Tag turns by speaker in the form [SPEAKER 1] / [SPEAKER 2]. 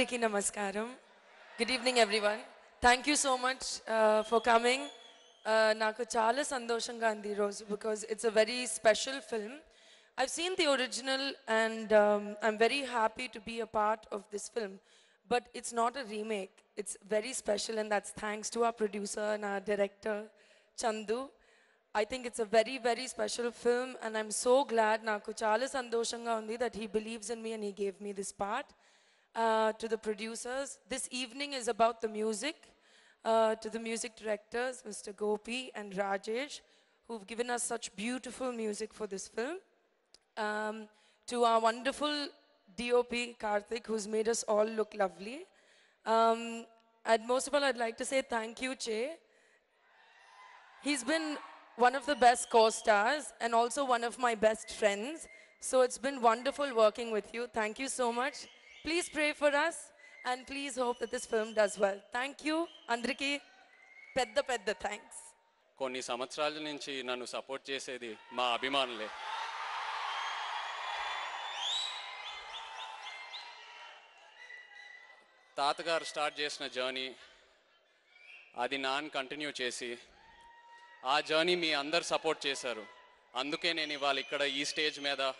[SPEAKER 1] Tiki Namaskaram. Good evening, everyone. Thank you so much uh, for coming. Uh, Naku Chala Sandoshangandhi Rose, because it's a very special film. I've seen the original and um, I'm very happy to be a part of this film. But it's not a remake, it's very special, and that's thanks to our producer and our director, Chandu. I think it's a very, very special film, and I'm so glad Naku Chala Sandoshangandhi that he believes in me and he gave me this part. Uh, to the producers. This evening is about the music. Uh, to the music directors, Mr. Gopi and Rajesh, who've given us such beautiful music for this film. Um, to our wonderful DOP, Karthik, who's made us all look lovely. Um, and most of all, I'd like to say thank you, Che. He's been one of the best co-stars and also one of my best friends. So it's been wonderful working with you. Thank you so much. Please pray for us and please hope that this film does well thank you అందరికీ పెద్ద పెద్ద thanks
[SPEAKER 2] కొన్ని సంవత్సరాల నుంచి నన్ను support చేసేది మా అభిమానులే తాతగారు స్టార్ట్ చేసిన జర్నీ అది నాన్ కంటిన్యూ చేసి ఆ జర్నీ మీ అందరు సపోర్ట్ చేశారు అందుకే నేను ఇవాళ ఇక్కడ ఈ స్టేజ్ మీద